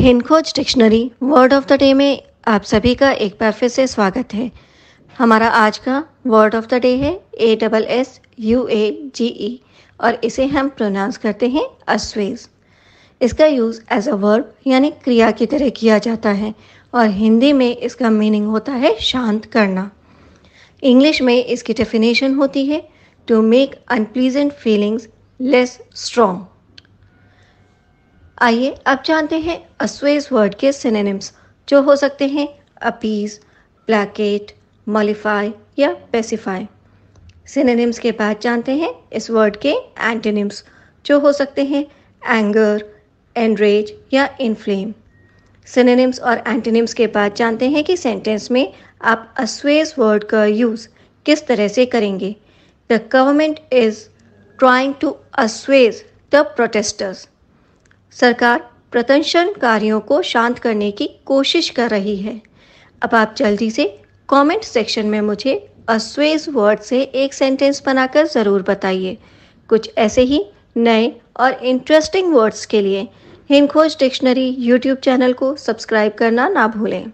हिंदोज dictionary word of the day में आप सभी का एक बार फिर से स्वागत है हमारा आज का वर्ड ऑफ द डे है A double S U A G E और इसे हम प्रोनाउंस करते हैं अस्वेज इसका यूज़ एज अ वर्ब यानी क्रिया की तरह किया जाता है और हिंदी में इसका मीनिंग होता है शांत करना इंग्लिश में इसकी डेफिनेशन होती है to make unpleasant feelings less strong आइए अब जानते हैं अस्वेज वर्ड के सिनेनिम्स जो हो सकते हैं अपीज प्लाकेट मॉलीफाई या पेसिफाई सिनेनिम्स के बाद जानते हैं इस वर्ड के एंटेनिम्स जो हो सकते हैं एंगर एनरेज या इनफ्लेम सिनेनिम्स और एंटेनिम्स के बाद जानते हैं कि सेंटेंस में आप अस्वेज वर्ड का यूज़ किस तरह से करेंगे the government is trying to assuage the protesters सरकार प्रदर्शनकारियों को शांत करने की कोशिश कर रही है अब आप जल्दी से कमेंट सेक्शन में मुझे अस्वेज वर्ड से एक सेंटेंस बनाकर ज़रूर बताइए कुछ ऐसे ही नए और इंटरेस्टिंग वर्ड्स के लिए हिमखोज डिक्शनरी यूट्यूब चैनल को सब्सक्राइब करना ना भूलें